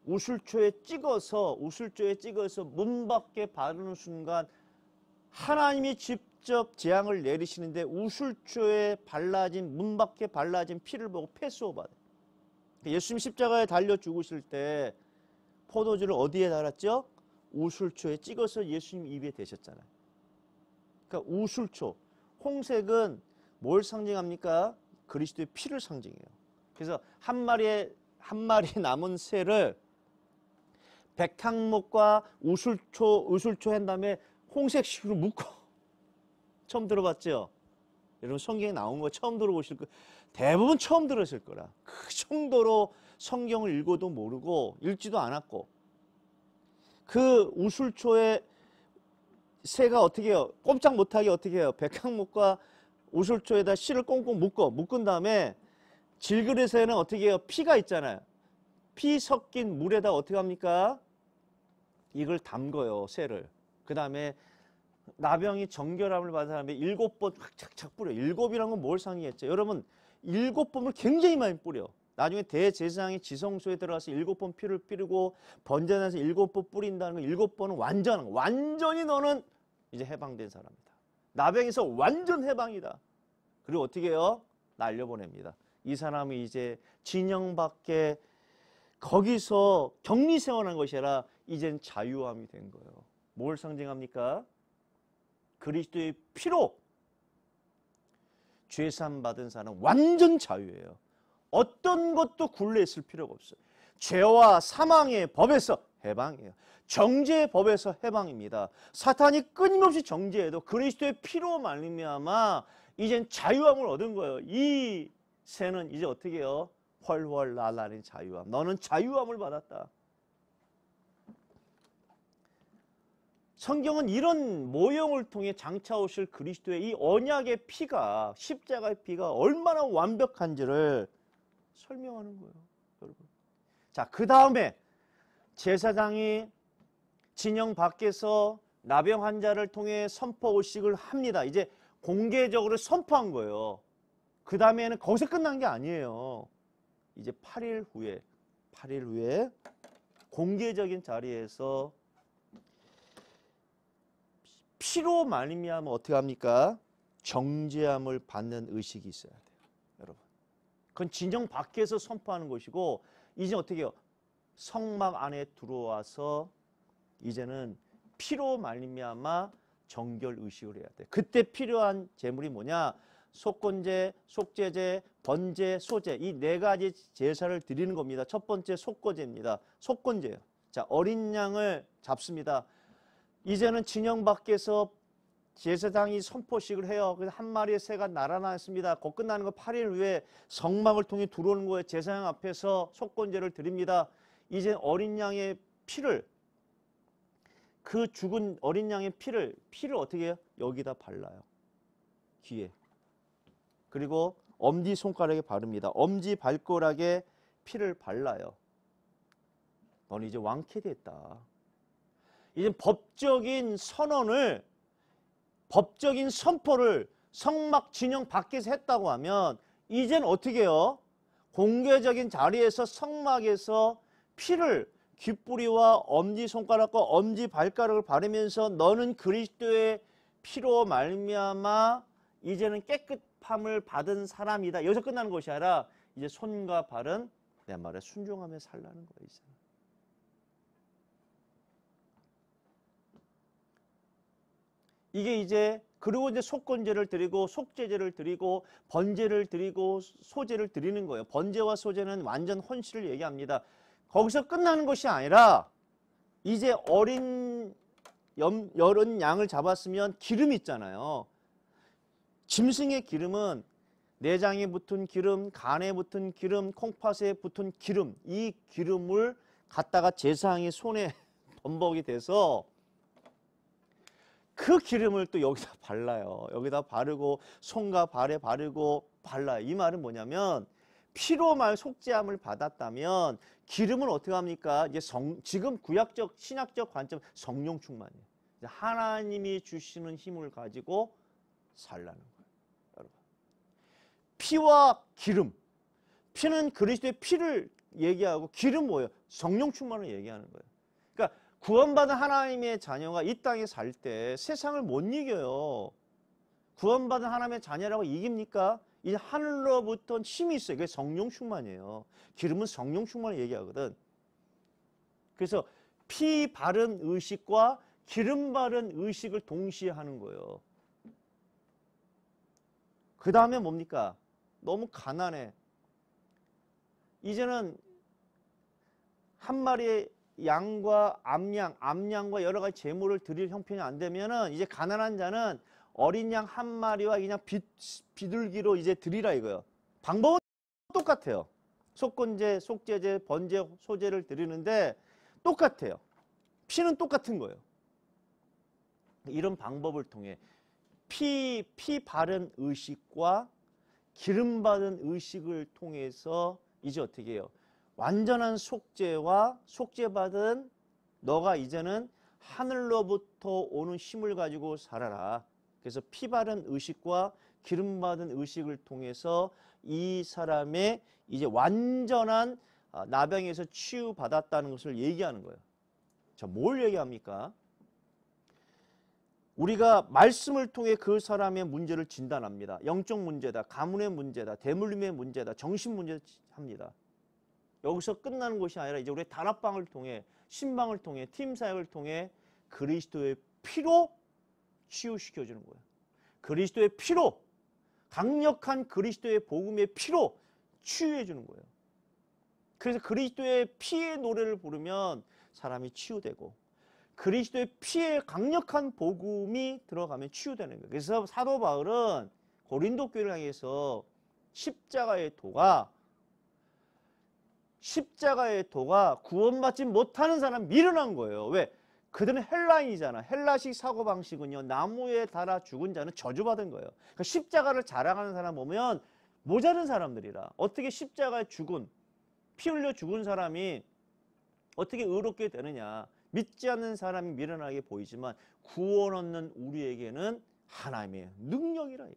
우술초에 찍어서, 우술초에 찍어서 문 밖에 바르는 순간 하나님이 집 직접 재앙을 내리시는데 우술초에 발라진 문 밖에 발라진 피를 보고 패스오바돼. 그러니까 예수님 십자가에 달려 죽으실 때 포도주를 어디에 달았죠? 우술초에 찍어서 예수님 입에 대셨잖아요. 그러니까 우술초, 홍색은 뭘 상징합니까? 그리스도의 피를 상징해요. 그래서 한 마리의 한 마리 *laughs* 남은 새를 백향목과 우술초 우술초 한 다음에 홍색 식으로 묶어 처음 들어봤죠? 여러분 성경에 나온 거 처음 들어보실 거 대부분 처음 들으실 거라 그 정도로 성경을 읽어도 모르고 읽지도 않았고 그 우술초에 새가 어떻게 해요? 꼼짝 못하게 어떻게 해요? 백항목과 우술초에다 씨를 꽁꽁 묶어 묶은 다음에 질그릇에는 어떻게 해요? 피가 있잖아요 피 섞인 물에다 어떻게 합니까? 이걸 담궈요 새를 그 다음에 나병이 정결함을 받은 사람이 일곱 번 착착착 뿌려. 일곱이란 건 뭘 상의했죠? 여러분 일곱 번을 굉장히 많이 뿌려. 나중에 대제사장이 지성소에 들어가서 일곱 번 피를 뿌리고 번제단에서 일곱 번 뿌린다는 건 일곱 번은 완전한 거. 완전히 너는 이제 해방된 사람이다. 나병에서 완전 해방이다. 그리고 어떻게 해요? 날려보냅니다. 이 사람이 이제 진영 밖에 거기서 격리 생활한 것이 아니라 이젠 자유함이 된 거예요. 뭘 상징합니까? 그리스도의 피로 죄산 받은 사람은 완전 자유예요. 어떤 것도 굴레 있을 필요가 없어요. 죄와 사망의 법에서 해방이에요. 정죄의 법에서 해방입니다. 사탄이 끊임없이 정죄해도 그리스도의 피로 말미암아 이젠 자유함을 얻은 거예요. 이 새는 이제 어떻게 해요? 훨훨 날라는 자유함. 너는 자유함을 받았다. 성경은 이런 모형을 통해 장차 오실 그리스도의 이 언약의 피가 십자가의 피가 얼마나 완벽한지를 설명하는 거예요, 여러분. 자, 그 다음에 제사장이 진영 밖에서 나병 환자를 통해 선포 의식을 합니다. 이제 공개적으로 선포한 거예요. 그 다음에는 거기서 끝난 게 아니에요. 이제 8일 후에, 8일 후에 공개적인 자리에서 피로 말미암아 어떻게 합니까? 정죄함을 받는 의식이 있어야 돼요. 여러분. 그건 진영 밖에서 선포하는 것이고 이제 어떻게 해요? 성막 안에 들어와서 이제는 피로 말미암아 정결 의식을 해야 돼. 그때 필요한 제물이 뭐냐? 속건제, 속제제, 번제, 소제 이 네 가지 제사를 드리는 겁니다. 첫 번째 속건제입니다. 속건제요. 자, 어린 양을 잡습니다. 이제는 진영 밖에서 제사장이 선포식을 해요. 그래서 한 마리의 새가 날아났습니다. 곧 끝나는 거 8일 후에 성막을 통해 들어오는 거예요. 제사장 앞에서 속건제를 드립니다. 이제 어린 양의 피를 그 죽은 어린 양의 피를 피를 어떻게 해요? 여기다 발라요. 귀에. 그리고 엄지 손가락에 바릅니다. 엄지 발가락에 피를 발라요. 너는 이제 왕캐 됐다. 이제 법적인 선언을 법적인 선포를 성막 진영 밖에서 했다고 하면 이젠 어떻게 해요? 공개적인 자리에서 성막에서 피를 귓뿌리와 엄지손가락과 엄지발가락을 바르면서 너는 그리스도의 피로 말미암아 이제는 깨끗함을 받은 사람이다. 여기서 끝나는 것이 아니라 이제 손과 발은 내 말에 순종하며 살라는 거예요. 이게 이제 그리고 이제 속건제를 드리고 속제제를 드리고 번제를 드리고 소제를 드리는 거예요. 번제와 소제는 완전 혼실을 얘기합니다. 거기서 끝나는 것이 아니라 이제 어린 염, 여른 양을 잡았으면 기름 있잖아요. 짐승의 기름은 내장에 붙은 기름, 간에 붙은 기름, 콩팥에 붙은 기름 이 기름을 갖다가 제사장의 손에 *laughs* 범벅이 돼서 그 기름을 또 여기다 *laughs* 발라요. 여기다 바르고 손과 발에 바르고 발라요. 이 말은 뭐냐면 피로만 속죄함을 받았다면 기름은 어떻게 합니까? 이제 성, 지금 구약적 신약적 관점 성령 충만이에요. 하나님이 주시는 힘을 가지고 살라는 거예요. 여러분. 피와 기름. 피는 그리스도의 피를 얘기하고 기름 뭐예요? 성령 충만을 얘기하는 거예요. 구원받은 하나님의 자녀가 이 땅에 살 때 세상을 못 이겨요. 구원받은 하나님의 자녀라고 이깁니까? 이 하늘로부터 힘이 있어요. 그게 성령 충만이에요. 기름은 성령 충만을 얘기하거든. 그래서 피 바른 의식과 기름 바른 의식을 동시에 하는 거예요. 그 다음에 뭡니까? 너무 가난해. 이제는 한 마리의 양과 암양, 암양과 여러 가지 재물을 드릴 형편이 안 되면은 이제 가난한 자는 어린 양 한 마리와 그냥 비, 비둘기로 이제 드리라 이거예요. 방법은 똑같아요. 속건제, 속제제, 번제, 소제를 드리는데 똑같아요. 피는 똑같은 거예요. 이런 방법을 통해 피, 피 바른 의식과 기름 바른 의식을 통해서 이제 어떻게 해요? 완전한 속죄와 속죄받은 너가 이제는 하늘로부터 오는 힘을 가지고 살아라. 그래서 피 바른 의식과 기름 받은 의식을 통해서 이 사람의 이제 완전한 아, 나병에서 치유받았다는 것을 얘기하는 거예요. 자, 뭘 얘기합니까? 우리가 말씀을 통해 그 사람의 문제를 진단합니다. 영적 문제다, 가문의 문제다, 대물림의 문제다, 정신 문제다 합니다. 여기서 끝나는 것이 아니라 이제 우리 단합방을 통해 신방을 통해 팀 사역을 통해 그리스도의 피로 치유시켜 주는 거예요. 그리스도의 피로 강력한 그리스도의 복음의 피로 치유해 주는 거예요. 그래서 그리스도의 피의 노래를 부르면 사람이 치유되고 그리스도의 피에 강력한 복음이 들어가면 치유되는 거예요. 그래서 사도 바울은 고린도 교회를 향해서 십자가의 도가 십자가의 도가 구원받지 못하는 사람 미련한 거예요. 왜? 그들은 헬라인이잖아. 헬라식 사고방식은요. 나무에 달아 죽은 자는 저주받은 거예요. 그러니까 십자가를 자랑하는 사람 보면 모자른 사람들이라. 어떻게 십자가에 죽은, 피 흘려 죽은 사람이 어떻게 의롭게 되느냐. 믿지 않는 사람이 미련하게 보이지만 구원 얻는 우리에게는 하나님의 능력이라.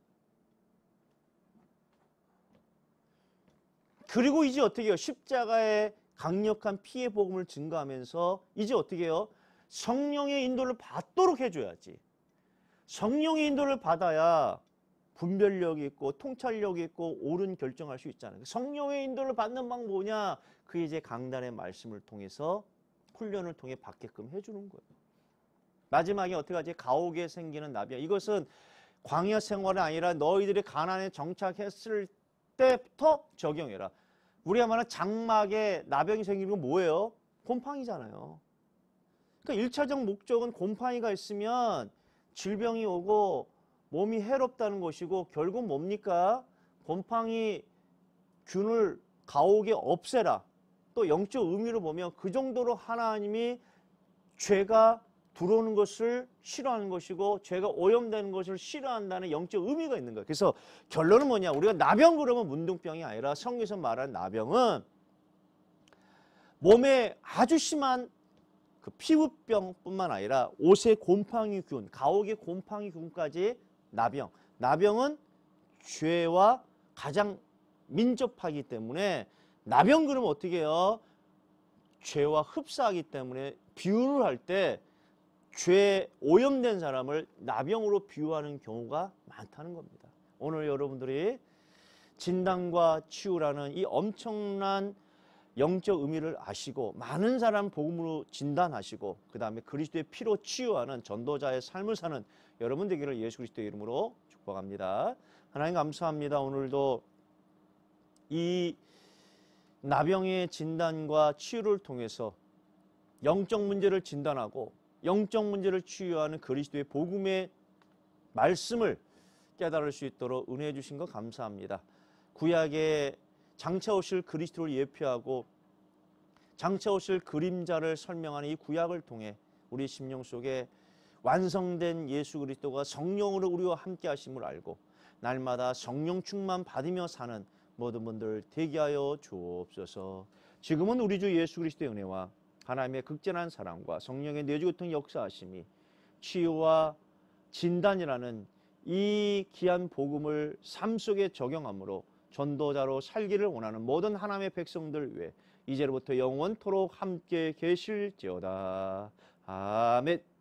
그리고 이제 어떻게 해요? 십자가의 강력한 피해 복음을 증가하면서 이제 어떻게 해요? 성령의 인도를 받도록 해줘야지. 성령의 인도를 받아야 분별력이 있고 통찰력이 있고 옳은 결정할 수 있잖아요. 성령의 인도를 받는 방법 뭐냐? 그 이제 강단의 말씀을 통해서 훈련을 통해 받게끔 해주는 거예요. 마지막에 어떻게 하지? 가옥에 생기는 나비야. 이것은 광야 생활이 아니라 너희들이 가난에 정착했을 때부터 적용해라. 우리가 말하는 장막에 나병이 생기는 건 뭐예요? 곰팡이잖아요. 그러니까 1차적 목적은 곰팡이가 있으면 질병이 오고 몸이 해롭다는 것이고 결국 뭡니까? 곰팡이 균을 가옥에 없애라. 또 영적 의미로 보면 그 정도로 하나님이 죄가 들어오는 것을 싫어하는 것이고 죄가 오염되는 것을 싫어한다는 영적 의미가 있는 거예요. 그래서 결론은 뭐냐? 우리가 나병 그러면 문둥병이 아니라 성경에서 말하는 나병은 몸에 아주 심한 그 피부병뿐만 아니라 옷의 곰팡이균, 가옥의 곰팡이균까지 나병. 나병은 죄와 가장 민접하기 때문에 나병 그러면 어떻게 해요? 죄와 흡사하기 때문에 비유를 할때 죄에 오염된 사람을 나병으로 비유하는 경우가 많다는 겁니다. 오늘 여러분들이 진단과 치유라는 이 엄청난 영적 의미를 아시고 많은 사람 복음으로 진단하시고 그 다음에 그리스도의 피로 치유하는 전도자의 삶을 사는 여러분 되기를 예수 그리스도의 이름으로 축복합니다. 하나님 감사합니다. 오늘도 이 나병의 진단과 치유를 통해서 영적 문제를 진단하고 영적 문제를 치유하는 그리스도의 복음의 말씀을 깨달을 수 있도록 은혜해 주신 거 감사합니다. 구약에 장차 오실 그리스도를 예표하고 장차 오실 그림자를 설명하는 이 구약을 통해 우리 심령 속에 완성된 예수 그리스도가 성령으로 우리와 함께 하심을 알고 날마다 성령 충만 받으며 사는 모든 분들 대기하여 주옵소서. 지금은 우리 주 예수 그리스도의 은혜와 하나님의 극진한 사랑과 성령의 내주교통 역사하심이 치유와 진단이라는 이 귀한 복음을 삶 속에 적용함으로 전도자로 살기를 원하는 모든 하나님의 백성들 위해 이제로부터 영원토록 함께 계실지어다. 아멘.